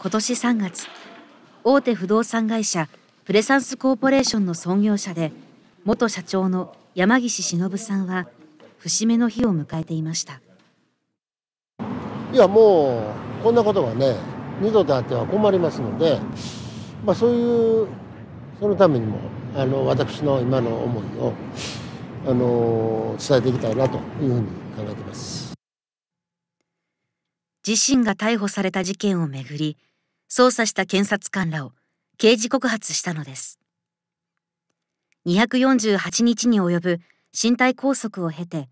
今年3月大手不動産会社プレサンスコーポレーションの創業者で元社長の山岸忍さんは節目の日を迎えていましたいやもうこんなことはね二度とあっては困りますので、まあ、そういうそのためにもあの私の今の思いをあの伝えていきたいなというふうに考えています。自身が逮捕された事件をめぐり捜査した検察官らを刑事告発したのです248日に及ぶ身体拘束を経て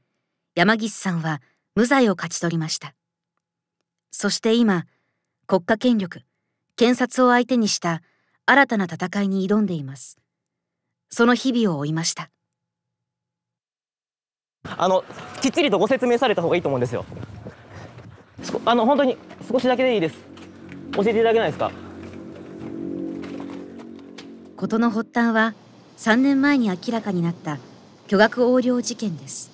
山岸さんは無罪を勝ち取りましたそして今国家権力検察を相手にした新たな戦いに挑んでいますその日々を追いましたあのきっちりとご説明された方がいいと思うんですよあの本当に少しだけでいいです教えていただけないですか事の発端は3年前に明らかになった巨額横領事件です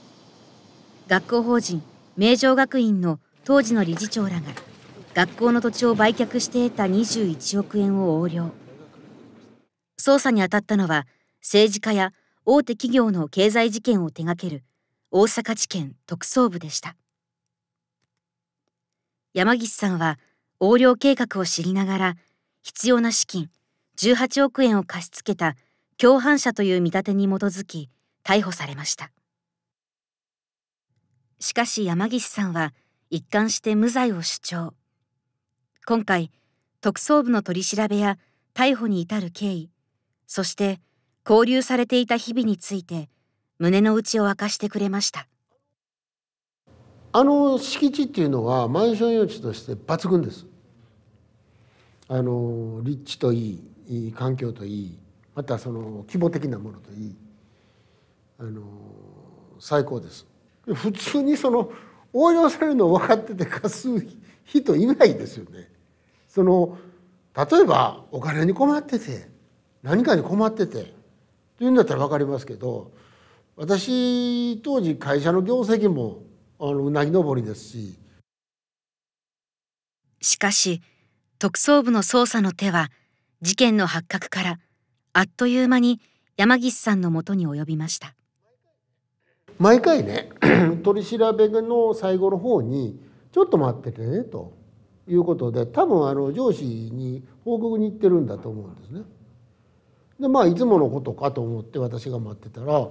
学校法人名城学院の当時の理事長らが学校の土地を売却して得た21億円を横領捜査に当たったのは政治家や大手企業の経済事件を手掛ける大阪地検特捜部でした山岸さんは横領計画を知りながら必要な資金18億円を貸し付けた共犯者という見立てに基づき逮捕されましたしかし山岸さんは一貫して無罪を主張今回特捜部の取り調べや逮捕に至る経緯そして拘留されていた日々について胸の内を明かしてくれましたあの敷地っていうのはマンション用地として抜群ですあの立地といい環境といいまたその規模的なものといいあの最高です。普通にその応用されるの分かってて貸す人いないですよね。その例えばお金に困ってて何かに困っててというんだったら分かりますけど私当時会社の業績もあのうなぎ登りですし。しかし特捜部の捜査の手は事件の発覚からあっという間に山岸さんのもとに及びました毎回ね 取り調べの最後の方に「ちょっと待っててね」ということで多分あの上司に報告に行ってるんだと思うんですね。でまあいつものことかと思って私が待ってたら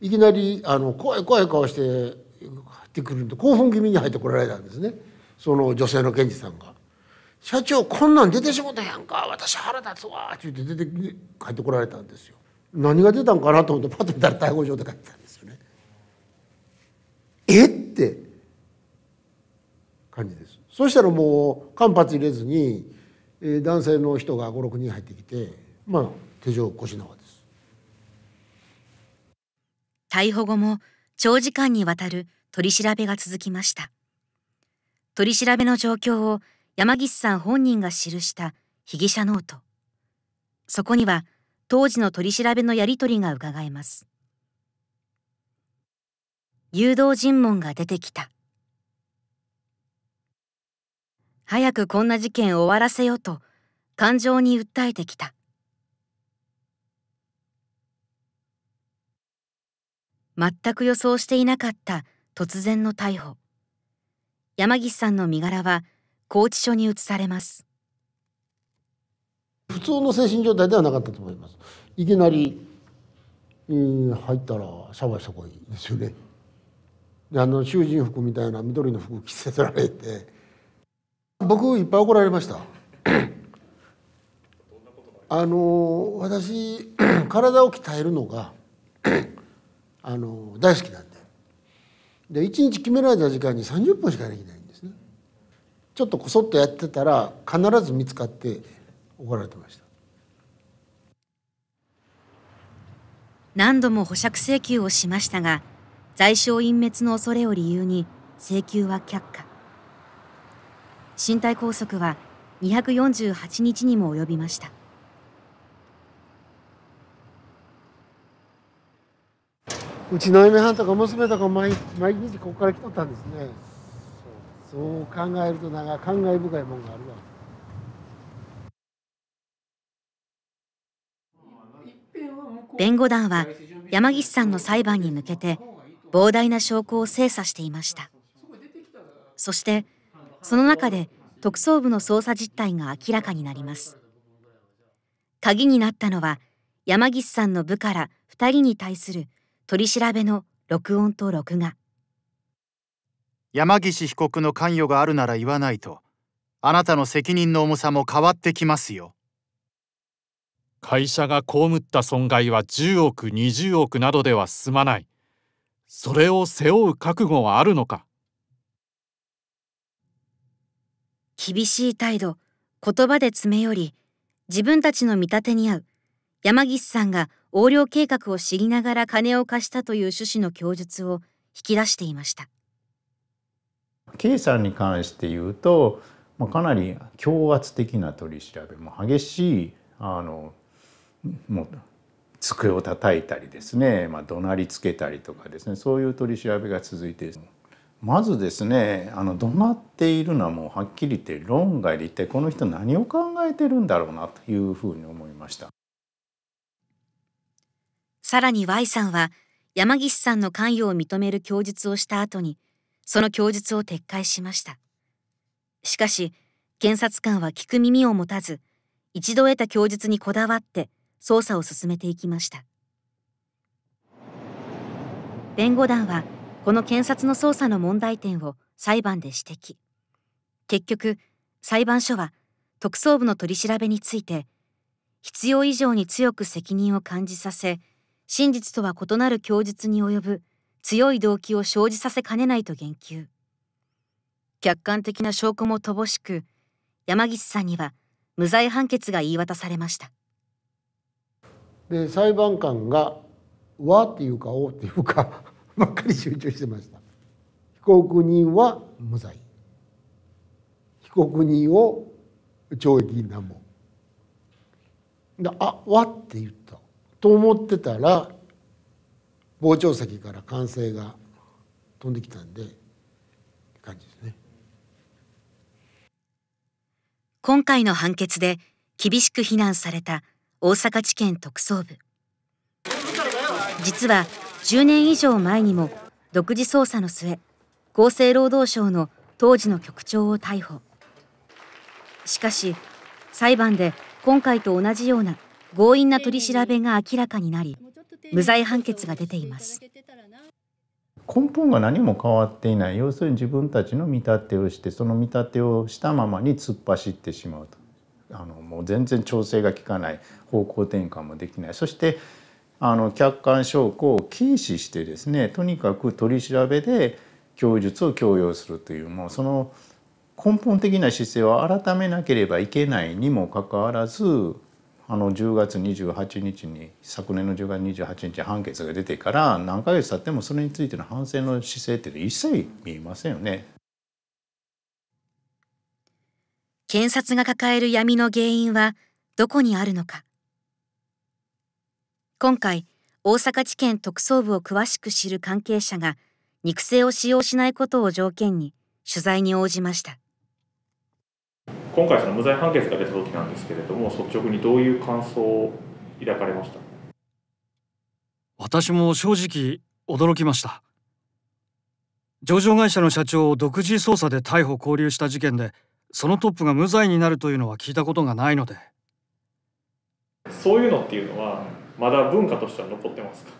いきなりあの怖い怖い顔して入ってくるんで興奮気味に入ってこられたんですねその女性の検事さんが。社長こんなん出てしもたやんか私腹立つわ」って言って出て帰ってこられたんですよ。何が出たんかなと思ってパッと見たら逮捕状で書いてたんですよね。えって感じです。そしたらもう間髪入れずに男性の人が56人入ってきてまあ手錠腰縄です逮捕後も長時間にわたる取り調べが続きました取り調べの状況を山岸さん本人が記した被疑者ノートそこには当時の取り調べのやり取りがうかがえます誘導尋問が出てきた早くこんな事件を終わらせようと感情に訴えてきた全く予想していなかった突然の逮捕山岸さんの身柄は拘置所に移されます普通の精神状態ではなかったと思いますいきなり、うん、入ったらシャワーした方がいいですよねであの囚人服みたいな緑の服着せられて僕いっぱい怒られましたあの私 体を鍛えるのがあの大好きなんでで1日決められた時間に30分しかできないちょっとこそっとやってたら必ず見つかって怒られてました何度も保釈請求をしましたが在証隠滅の恐れを理由に請求は却下身体拘束は248日にも及びましたうちの嫁はんとか娘とか毎毎日ここから来とったんですね。そう考えるとなんか感慨深いもんがあるわ。弁護団は山岸さんの裁判に向けて膨大な証拠を精査していましたそしてその中で特捜部の捜査実態が明らかになります鍵になったのは山岸さんの部から2人に対する取り調べの録音と録画山岸被告の関与があるなら言わないとあなたの責任の重さも変わってきますよ会社が被った損害は10億20億などでは済まないそれを背負う覚悟はあるのか厳しい態度言葉で詰め寄り自分たちの見立てに合う山岸さんが横領計画を知りながら金を貸したという趣旨の供述を引き出していました。K さんに関して言うと、まあ、かなり強圧的な取り調べも激しいあのもう机を叩いたりですね、まあ、怒鳴りつけたりとかですねそういう取り調べが続いてまずですねあの怒鳴っているのはもうはっきり言って論外で一体この人何を考えてるんだろうなというふうに思いましたさらに Y さんは山岸さんの関与を認める供述をした後にその供述を撤回しましたしかし検察官は聞く耳を持たず一度得た供述にこだわって捜査を進めていきました弁護団はこの検察の捜査の問題点を裁判で指摘結局裁判所は特捜部の取り調べについて必要以上に強く責任を感じさせ真実とは異なる供述に及ぶ強い動機を生じさせかねないと言及客観的な証拠も乏しく山岸さんには無罪判決が言い渡されましたで裁判官が「わ」っていうか「お」っていうか ばっかり集中してました被告人は無罪被告人を懲役何本あわって言ったと思ってたら傍聴席から歓声が飛んできたんで感じですね今回の判決で厳しく非難された大阪地検特捜部実は10年以上前にも独自捜査の末厚生労働省の当時の局長を逮捕しかし裁判で今回と同じような強引な取り調べが明らかになり無罪判決が出ています根本が何も変わっていない要するに自分たちの見立てをしてその見立てをしたままに突っ走ってしまうとあのもう全然調整が効かない方向転換もできないそしてあの客観証拠を軽視してですねとにかく取り調べで供述を強要するというもうその根本的な姿勢を改めなければいけないにもかかわらずあの10月28日に昨年の10月28日判決が出てから何ヶ月経ってもそれについての反省の姿勢って一切見えませんよね。検察が抱える闇の原因はどこにあるのか今回大阪地検特捜部を詳しく知る関係者が肉声を使用しないことを条件に取材に応じました。今回その無罪判決が出た時なんですけれども率直にどういう感想を抱かれました私も正直驚きました上場会社の社長を独自捜査で逮捕拘留した事件でそのトップが無罪になるというのは聞いたことがないのでそういうのっていうのはまだ文化としては残ってますか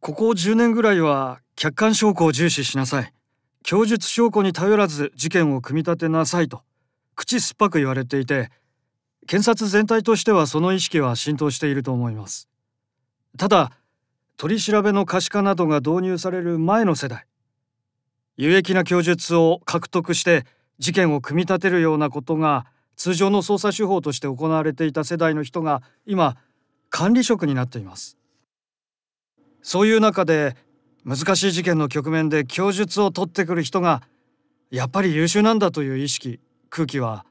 ここ10年ぐらいは客観証拠を重視しなさい供述証拠に頼らず事件を組み立てなさいと口酸っぱく言われていて検察全体としてはその意識は浸透していると思いますただ取り調べの可視化などが導入される前の世代有益な供述を獲得して事件を組み立てるようなことが通常の捜査手法として行われていた世代の人が今管理職になっていますそういう中で難しい事件の局面で供述を取ってくる人がやっぱり優秀なんだという意識空気は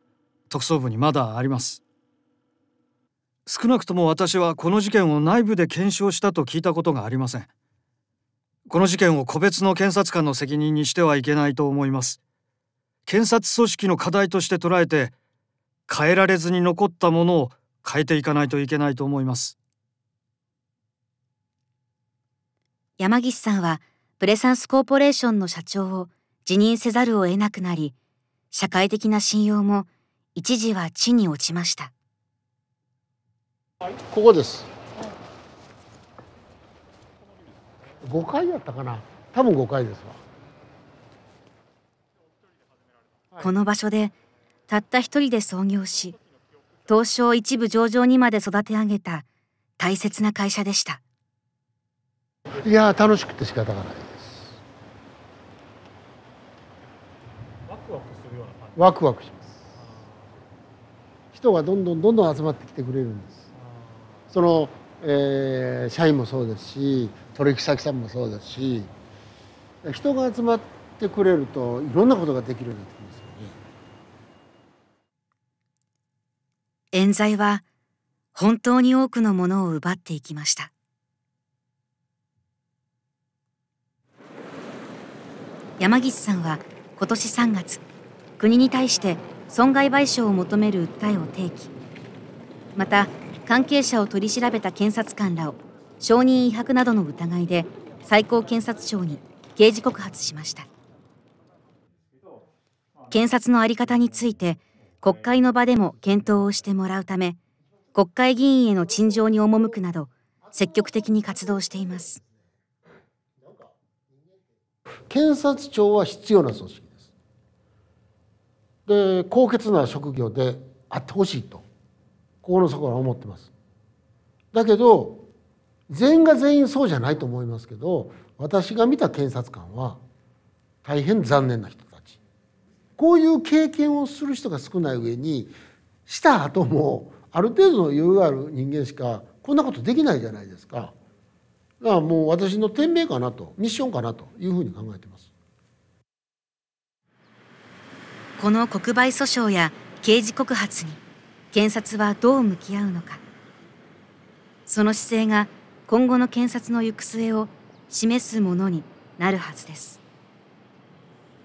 特捜部にまだあります少なくとも私はこの事件を内部で検証したと聞いたことがありませんこの事件を個別の検察官の責任にしてはいけないと思います検察組織の課題として捉えて変えられずに残ったものを変えていかないといけないと思います山岸さんはプレサンスコーポレーションの社長を辞任せざるを得なくなり社会的な信用も一時は地に落ちましたここです回やったかな多分回ですわこの場所でたった一人で創業し東証一部上場にまで育て上げた大切な会社でしたいや楽しくて仕方がないですワクワクするような感じワクワクします人がどんどんどんどん集まってきてくれるんですその、えー、社員もそうですし取引先さんもそうですし人が集まってくれるといろんなことができるようになってきますよね冤罪は本当に多くのものを奪っていきました山岸さんは今年3月国に対して損害賠償を求める訴えを提起また関係者を取り調べた検察官らを証人威迫などの疑いで最高検察庁に刑事告発しました検察の在り方について国会の場でも検討をしてもらうため国会議員への陳情に赴くなど積極的に活動しています。検察庁は必要な組織ですで高潔な職業であってほしいと心の底から思ってますだけど全員が全員そうじゃないと思いますけど私が見た検察官は大変残念な人たちこういう経験をする人が少ない上にした後もある程度の余裕がある人間しかこんなことできないじゃないですか。がもう私の天命かなとミッションかなというふうに考えていますこの国賠訴訟や刑事告発に検察はどう向き合うのかその姿勢が今後の検察の行く末を示すものになるはずです